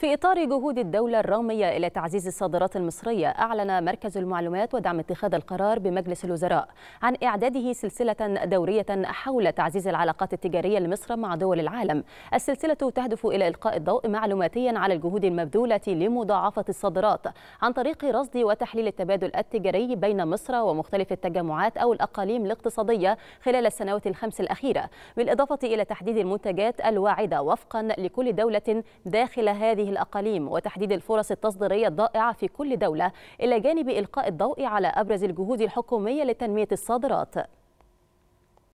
في إطار جهود الدولة الرامية إلى تعزيز الصادرات المصرية أعلن مركز المعلومات ودعم اتخاذ القرار بمجلس الوزراء عن إعداده سلسلة دورية حول تعزيز العلاقات التجارية لمصر مع دول العالم السلسلة تهدف إلى إلقاء الضوء معلوماتيا على الجهود المبذولة لمضاعفة الصادرات عن طريق رصد وتحليل التبادل التجاري بين مصر ومختلف التجمعات أو الأقاليم الاقتصادية خلال السنوات الخمس الأخيرة بالإضافة إلى تحديد المنتجات الواعدة وفقا لكل دولة داخل هذه الأقاليم وتحديد الفرص التصديرية الضائعة في كل دولة إلى جانب إلقاء الضوء على أبرز الجهود الحكومية لتنمية الصادرات